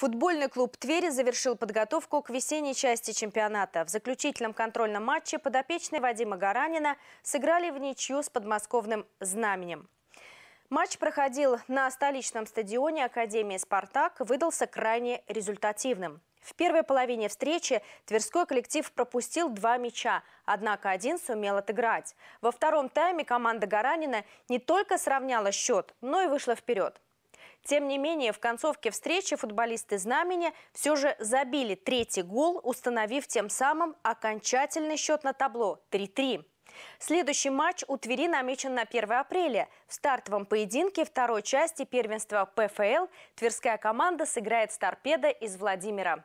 Футбольный клуб Твери завершил подготовку к весенней части чемпионата. В заключительном контрольном матче подопечные Вадима Гаранина сыграли в ничью с подмосковным знаменем. Матч проходил на столичном стадионе Академии «Спартак», выдался крайне результативным. В первой половине встречи тверской коллектив пропустил два мяча, однако один сумел отыграть. Во втором тайме команда Гаранина не только сравняла счет, но и вышла вперед. Тем не менее, в концовке встречи футболисты «Знамени» все же забили третий гол, установив тем самым окончательный счет на табло 3-3. Следующий матч у Твери намечен на 1 апреля. В стартовом поединке второй части первенства ПФЛ тверская команда сыграет с торпедо из Владимира.